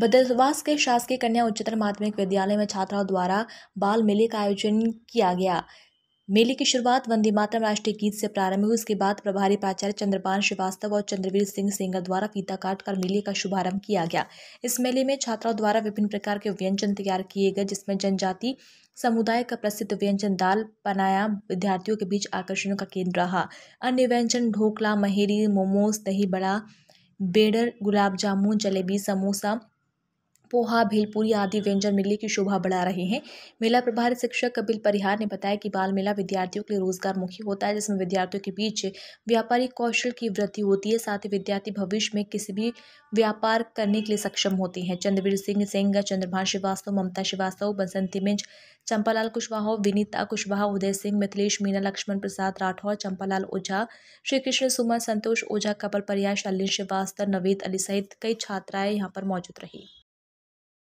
बद्रवास के शासकीय कन्या उच्चतर माध्यमिक विद्यालय में छात्राओं द्वारा बाल मेले का आयोजन किया गया मेले की शुरुआत वंदे मातरम राष्ट्रीय गीत से प्रारंभ हुई उसके बाद प्रभारी प्राचार्य चंद्रपाल श्रीवास्तव और चंद्रवीर सिंह सेंगर द्वारा फीता काट कर मेले का शुभारंभ किया गया इस मेले में छात्राओं द्वारा विभिन्न प्रकार के व्यंजन तैयार किए गए जिसमें जनजाति समुदाय का प्रसिद्ध व्यंजन दाल बनाया विद्यार्थियों के बीच आकर्षणों का केंद्र रहा अन्य व्यंजन ढोकला महेरी मोमोज दही बड़ा बेडर गुलाब जामुन जलेबी समोसा पोहा भेलपुरी आदि व्यंजन मेले की शोभा बढ़ा रहे हैं मेला प्रभारी शिक्षक कपिल परिहार ने बताया कि बाल मेला विद्यार्थियों के लिए रोजगार मुखी होता है जिसमें विद्यार्थियों के बीच व्यापारिक कौशल की वृद्धि होती है साथ ही विद्यार्थी भविष्य में किसी भी व्यापार करने के लिए सक्षम होते हैं चंद्रवीर सिंह सेंगा चंद्रमा श्रीवास्तव ममता श्रीवास्तव बसंती मिंज चंपालाल कुशवाहा विनीता कुशवाहा उदय सिंह मिथिलेश मीना लक्ष्मण प्रसाद राठौर चंपालाल ओझा श्री कृष्ण सुमन संतोष ओझा कपल परिया शालीन श्रीवास्तव नवेद अली सहित कई छात्राएं यहाँ पर मौजूद रही